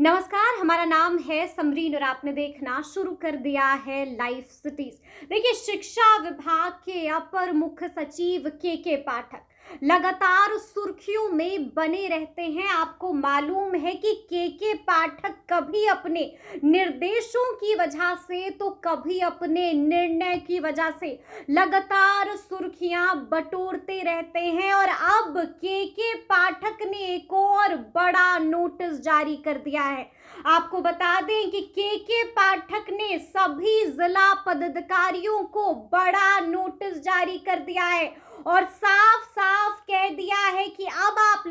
नमस्कार हमारा नाम है समरीन और आपने देखना शुरू कर दिया है लाइफ सिटीज देखिए शिक्षा विभाग के अपर मुख्य सचिव के के पाठक लगातार सुर्खियों में बने रहते हैं आपको मालूम है कि के के पाठक कभी अपने निर्देशों की वजह से तो कभी अपने निर्णय की वजह से लगातार सुर्खियां बटोरते रहते हैं और अब के के पाठक ने एक और बड़ा नोटिस जारी कर दिया है आपको बता दें कि के के पाठक ने सभी जिला पदाधिकारियों को बड़ा नोटिस जारी कर दिया है और साफ साफ कह दिया है कि अब आप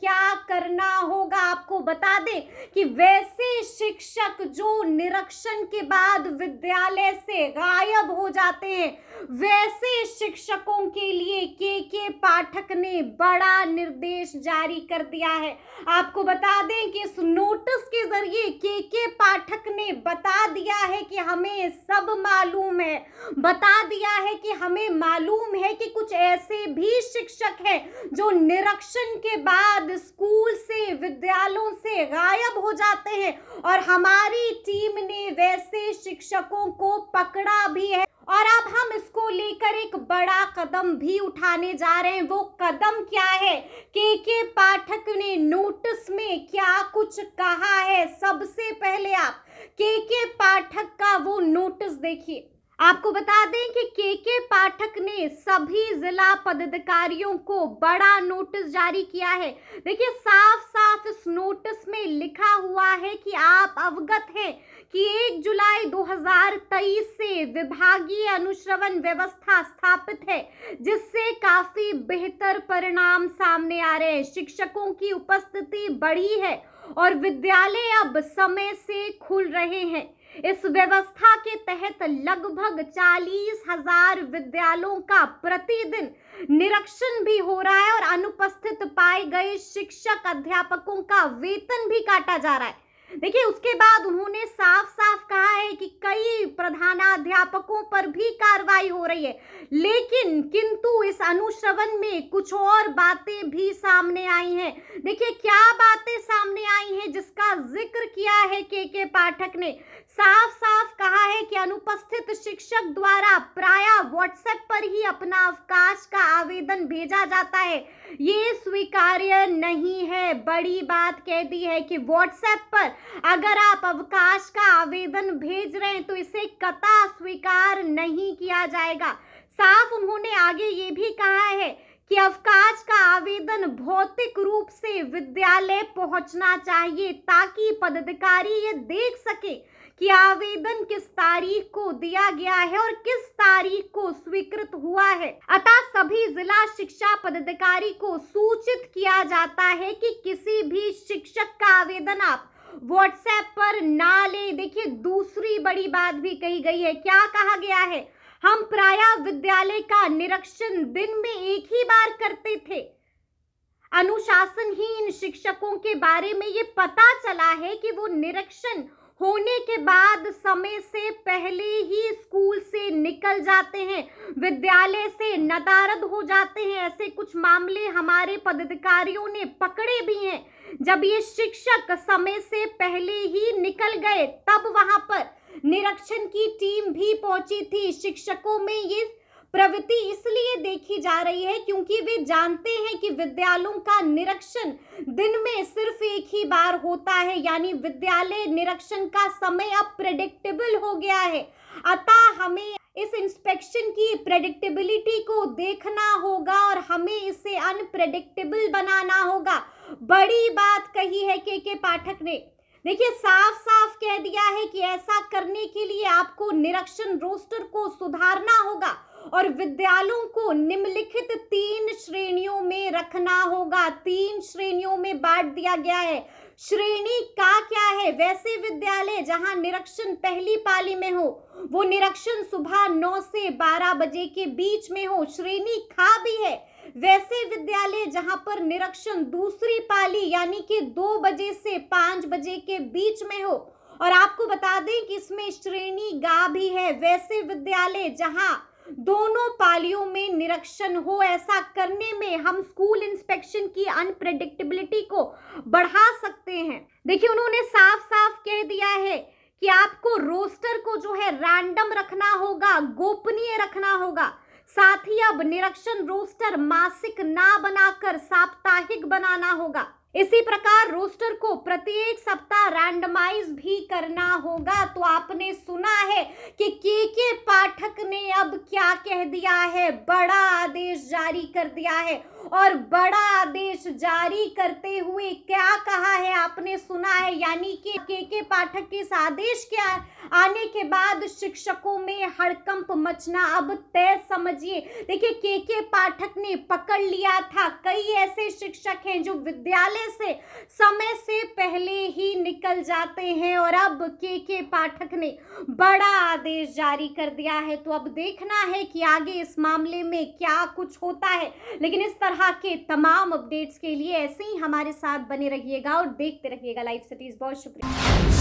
क्या करना होगा आपको बता दें कि वैसे शिक्षक जो निरीक्षण के बाद विद्यालय से गायब हो जाते हैं वैसे शिक्षकों के लिए के के पाठक ने बड़ा निर्देश जारी कर दिया है आपको बता दें कि इस नोटिस के जरिए के के पाठक ने बता दिया है कि हमें सब मालूम है बता दिया है कि हमें मालूम है कि कुछ ऐसे भी शिक्षक हैं जो निरीक्षण के बाद बाद स्कूल से विद्यालयों से गायब हो जाते हैं और हमारी टीम ने वैसे शिक्षकों को पकड़ा भी है और अब हम इसको लेकर एक बड़ा कदम भी उठाने जा रहे हैं वो कदम क्या है के के पाठक ने नोटिस में क्या कुछ कहा है सबसे पहले आप के के पाठक का वो नोटिस देखिए आपको बता दें कि के के पाठक ने सभी जिला पदाधिकारियों को बड़ा नोटिस जारी किया है देखिए साफ साफ इस नोटिस में लिखा हुआ है कि आप अवगत हैं कि 1 जुलाई 2023 से विभागीय अनुश्रवण व्यवस्था स्थापित है जिससे काफी बेहतर परिणाम सामने आ रहे हैं शिक्षकों की उपस्थिति बढ़ी है और विद्यालय अब समय से खुल रहे हैं इस व्यवस्था के तहत लगभग चालीस हजार विद्यालयों का प्रतिदिन निरीक्षण भी हो रहा है और अनुपस्थित पाए गए शिक्षक अध्यापकों का वेतन भी काटा जा रहा है देखिए उसके बाद उन्होंने साफ साफ कहा है कि कई प्रधानाध्यापकों पर भी कार्रवाई हो रही है लेकिन किंतु इस अनुश्रवण में कुछ और बातें भी सामने आई हैं देखिए क्या बातें सामने आई हैं जिसका जिक्र किया है के के पाठक ने साफ साफ कहा है कि अनुपस्थित शिक्षक द्वारा प्राय व्हाट्सएप पर ही अपना अवकाश का आवेदन भेजा जाता है ये स्वीकार्य नहीं है बड़ी बात कह दी है कि व्हाट्सएप पर अगर आप अवकाश का आवेदन भेज रहे हैं तो इसे कता स्वीकार नहीं किया जाएगा साफ उन्होंने आगे ये भी कहा है कि अवकाश का आवेदन भौतिक रूप से विद्यालय पहुंचना चाहिए ताकि पदाधिकारी ये देख सके कि आवेदन किस तारीख को दिया गया है और किस तारीख को स्वीकृत हुआ है अतः सभी जिला शिक्षा पदाधिकारी को सूचित किया जाता है कि किसी भी शिक्षक का आवेदन आप व्हाट्सएप पर ना ले देखिए दूसरी बड़ी बात भी कही गई है क्या कहा गया है हम प्राय विद्यालय का निरीक्षण दिन में एक ही बार करते थे अनुशासन ही इन शिक्षकों के बारे में ये पता चला है कि वो निरीक्षण होने के बाद समय से पहले ही स्कूल से निकल जाते हैं विद्यालय से नदारद हो जाते हैं ऐसे कुछ मामले हमारे पदाधिकारियों ने पकड़े भी हैं जब ये शिक्षक समय से पहले ही निकल गए तब वहां पर निरीक्षण की टीम भी पहुंची थी शिक्षकों में ये प्रवृत्ति इसलिए देखी जा रही है क्योंकि वे जानते हैं कि विद्यालयों का निरीक्षण दिन में सिर्फ एक ही बार होता है यानी विद्यालय निरीक्षण का समय अब प्रेडिक्टेबल हो गया है अतः हमें इस इंस्पेक्शन की प्रेडिक्टेबिलिटी को देखना होगा और हमें इसे अनप्रेडिक्टेबल बनाना होगा बड़ी बात कही है के के पाठक ने देखिए साफ साफ कह दिया है कि ऐसा करने के लिए आपको निरक्षण रोस्टर को सुधारना होगा और विद्यालयों को निम्नलिखित तीन श्रेणियों में रखना होगा तीन श्रेणियों में बांट दिया गया है श्रेणी का क्या है वैसे विद्यालय जहां निरक्षण पहली पाली में हो वो निरक्षण सुबह नौ से बारह बजे के बीच में हो श्रेणी खा भी है वैसे विद्यालय जहां पर निरीक्षण दूसरी पाली यानी कि दो बजे से पांच बजे के बीच में हो और आपको बता दें कि इसमें श्रेणी गा भी है वैसे विद्यालय जहां दोनों पालियों में निरीक्षण हो ऐसा करने में हम स्कूल इंस्पेक्शन की अनप्रेडिक्टेबिलिटी को बढ़ा सकते हैं देखिए उन्होंने साफ साफ कह दिया है कि आपको रोस्टर को जो है रैंडम रखना होगा गोपनीय रखना होगा साथ ही अब निरीक्षण रोस्टर मासिक ना बनाकर साप्ताहिक बनाना होगा इसी प्रकार रोस्टर को प्रत्येक सप्ताह रैंडमाइज भी करना होगा तो आपने सुना है कि के के पाठक ने अब क्या कह दिया है बड़ा आदेश जारी कर दिया है और बड़ा आदेश जारी करते हुए क्या कहा है आपने सुना है यानी कि के के पाठक के इस आदेश के आने के बाद शिक्षकों में हड़कंप मचना अब तय समझिए देखिए के के पाठक ने पकड़ लिया था कई ऐसे शिक्षक हैं जो विद्यालय समय से समय से पहले ही निकल जाते हैं और अब के के पाठक ने बड़ा आदेश जारी कर दिया है तो अब देखना है कि आगे इस मामले में क्या कुछ होता है लेकिन इस तरह के तमाम अपडेट्स के लिए ऐसे ही हमारे साथ बने रहिएगा और देखते रहिएगा लाइव सिटीज बहुत शुक्रिया